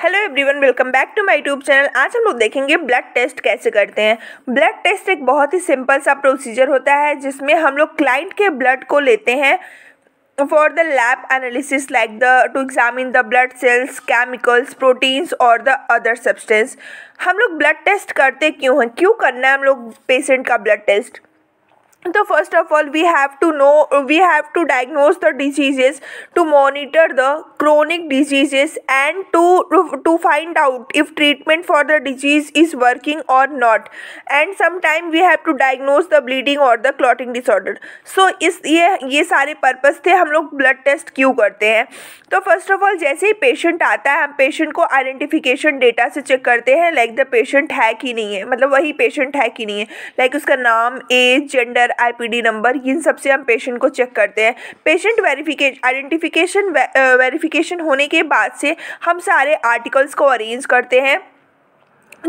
Hello everyone welcome back to my YouTube channel आज हम लोग देखेंगे ब्लड टेस्ट कैसे करते हैं ब्लड टेस्ट एक बहुत ही सिंपल सा प्रोसीजर होता है जिसमें हम लोग क्लाइंट के ब्लड को लेते हैं for the lab analysis like the to examine the blood cells chemicals proteins और द अदर सब्सटेंस हम लोग ब्लड टेस्ट करते क्यों हैं क्यों करना है हम लोग पेशेंट का ब्लड टेस्ट तो first of all we have to know we have to diagnose the diseases to monitor the chronic diseases and to to find out if treatment for the disease is working और not and sometime we have to diagnose the bleeding और the clotting disorder so इस ये ये सारे purpose थे हम लोग blood test क्यों करते हैं तो फर्स्ट ऑफ ऑल जैसे ही पेशेंट आता है हम पेशेंट को आइडेंटिफिकेशन डेटा से चेक करते हैं लाइक द पेशेंट है कि नहीं है मतलब वही पेशेंट है कि नहीं है लाइक उसका नाम एज जेंडर आईपीडी नंबर इन सबसे हम पेशेंट को चेक करते हैं पेशेंट वेरिफिकेशन आइडेंटिफिकेशन वेरिफिकेशन होने के बाद से हम सारे आर्टिकल्स को अरेंज करते हैं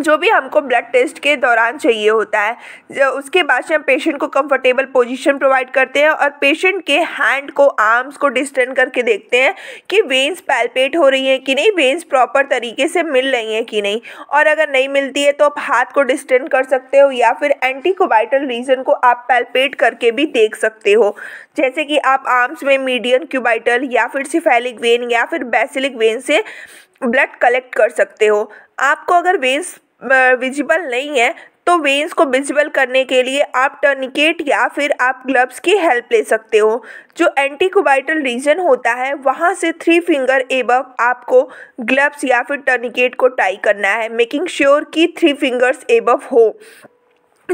जो भी हमको ब्लड टेस्ट के दौरान चाहिए होता है जो उसके बाद से हम पेशेंट को कंफर्टेबल पोजीशन प्रोवाइड करते हैं और पेशेंट के हैंड को आर्म्स को डिस्टेंड करके देखते हैं कि वेंस पैल्पेट हो रही हैं कि नहीं वेंस प्रॉपर तरीके से मिल रही हैं कि नहीं और अगर नहीं मिलती है तो आप हाथ को डिस्टेंड कर सकते हो या फिर एंटीकोबाइटल रीजन को आप पैल्पेट करके भी देख सकते हो जैसे कि आप आर्म्स में मीडियम क्यूबाइटल या फिर सिफेलिक वेन या फिर बेसिलिक वेन से ब्लड कलेक्ट कर सकते हो आपको अगर वेंस विजिबल नहीं है तो वेंस को विजिबल करने के लिए आप टर्निकेट या फिर आप ग्लव्स की हेल्प ले सकते हो जो एंटीकोबाइटल रीजन होता है वहाँ से थ्री फिंगर एबव आपको ग्लव्स या फिर टर्निकेट को टाई करना है मेकिंग श्योर sure कि थ्री फिंगर्स एबव हो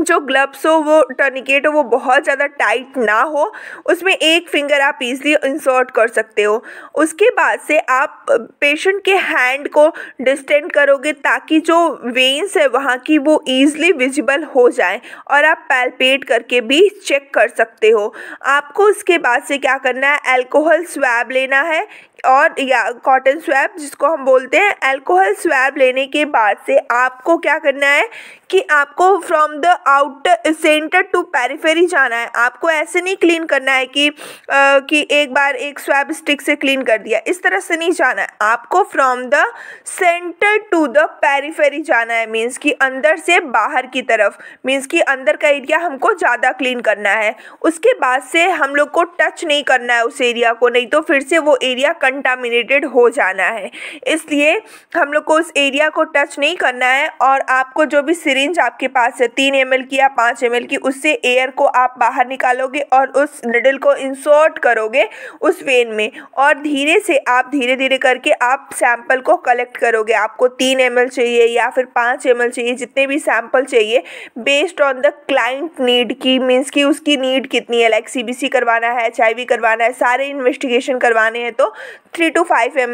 जो ग्लव्स हो वो टर्निकेट हो वो बहुत ज़्यादा टाइट ना हो उसमें एक फिंगर आप इजली इंसर्ट कर सकते हो उसके बाद से आप पेशेंट के हैंड को डिस्टेंड करोगे ताकि जो वेन्स है वहाँ की वो ईज़ली विजिबल हो जाए और आप पैल्पेट करके भी चेक कर सकते हो आपको उसके बाद से क्या करना है अल्कोहल स्वैब लेना है और या कॉटन स्वैब जिसको हम बोलते हैं एल्कोहल स्वैब लेने के बाद से आपको क्या करना है कि आपको from the out center to periphery जाना है आपको ऐसे नहीं क्लीन करना है कि आ, कि एक बार एक स्वैब स्टिक से क्लीन कर दिया इस तरह से नहीं जाना है आपको from the center to the periphery जाना है मीन्स कि अंदर से बाहर की तरफ मीन्स कि अंदर का एरिया हमको ज़्यादा क्लीन करना है उसके बाद से हम लोग को टच नहीं करना है उस एरिया को नहीं तो फिर से वो एरिया कंटामिनेटेड हो जाना है इसलिए हम लोग को उस एरिया को टच नहीं करना है और आपको जो भी सिरिंज आपके पास है तीन एम की या पाँच एम की उससे एयर को आप बाहर निकालोगे और उस निडल को इंसर्ट करोगे उस वेन में और धीरे से आप धीरे धीरे करके आप सैंपल को कलेक्ट करोगे आपको तीन एम चाहिए या फिर पाँच एम चाहिए जितने भी सैंपल चाहिए based on the client need की मीन्स की उसकी नीड कितनी है लाइक सी करवाना है एच करवाना है सारे इन्वेस्टिगेशन करवाने हैं तो three to five M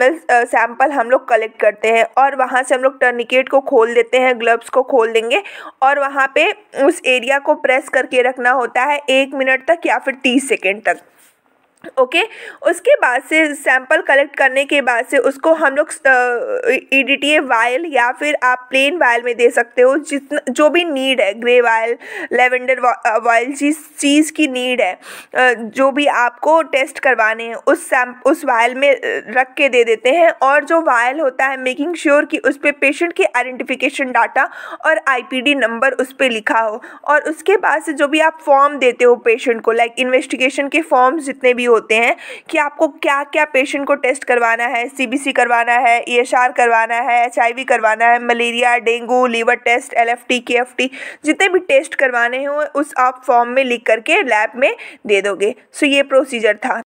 sample हम लोग कलेक्ट करते हैं और वहाँ से हम लोग टर्निकेट को खोल देते हैं ग्लव्स को खोल देंगे करेंगे और वहाँ पे उस एरिया को प्रेस करके रखना होता है एक मिनट तक या फिर तीस सेकेंड तक ओके okay? उसके बाद से सैंपल कलेक्ट करने के बाद से उसको हम लोग E D T A vial या फिर आप प्लेन वायल में दे सकते हो जितना जो भी नीड है ग्रे वायल लेवेंडर वायल जिस चीज़ की नीड है जो भी आपको टेस्ट करवाने हैं उस सैम उस वायल में रख के दे देते हैं और जो वायल होता है मेकिंग श्योर sure कि उस पर पेशेंट के आइडेंटिफिकेशन डाटा और आई नंबर उस पर लिखा हो और उसके बाद से जो भी आप फॉर्म देते हो पेशेंट को लाइक like इन्वेस्टिगेशन के फॉर्म्स जितने भी होते हैं कि आपको क्या क्या पेशेंट को टेस्ट करवाना है सीबीसी करवाना है ईएसआर e करवाना है एचआईवी करवाना है malaria dengue liver test LFT KFT जितने भी टेस्ट करवाने हैं उस आप फॉर्म में लिख करके लैब में दे दोगे सो ये प्रोसीजर था